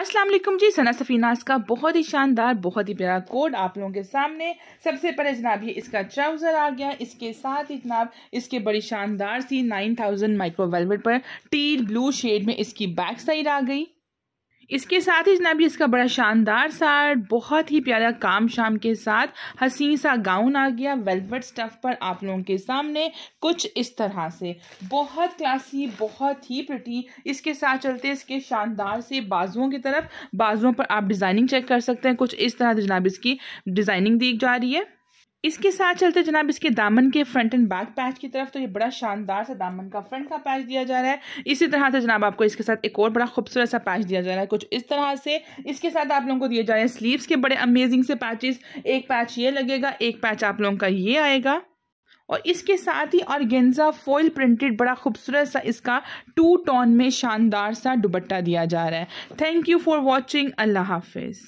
असलम जी सना सफ़ीनास का बहुत ही शानदार बहुत ही प्यारा कोड आप लोगों के सामने सबसे पहले जनाब ये इसका ट्राउज़र आ गया इसके साथ ही जनाब इसके बड़ी शानदार सी 9000 माइक्रो वेलवेट पर टील ब्लू शेड में इसकी बैक साइड आ गई इसके साथ ही जनाब इसका बड़ा शानदार सा बहुत ही प्यारा काम शाम के साथ हसीन सा गाउन आ गया वेलवेट स्टफ पर आप लोगों के सामने कुछ इस तरह से बहुत क्लासी बहुत ही प्रटी इसके साथ चलते इसके शानदार से बाजुओं की तरफ बाजुओं पर आप डिज़ाइनिंग चेक कर सकते हैं कुछ इस तरह से जनाब इसकी डिज़ाइनिंग दी जा रही है इसके साथ चलते जनाब इसके दामन के फ्रंट एंड बैक पैच की तरफ तो ये बड़ा शानदार सा दामन का फ्रंट का पैच दिया जा रहा है इसी तरह से जनाब आपको इसके साथ एक और बड़ा खूबसूरत सा पैच दिया जा रहा है कुछ इस तरह से इसके साथ आप लोगों को दिए जा रहे हैं स्लीव्स के बड़े अमेजिंग से पैचेस एक पैच ये लगेगा एक पैच आप लोगों का ये आएगा और इसके साथ ही गेंजा फॉइल प्रिंटेड बड़ा खूबसूरत सा इसका टू टॉन में शानदार सा दुबट्टा दिया जा रहा है थैंक यू फॉर वॉचिंग अल्लाह हाफिज़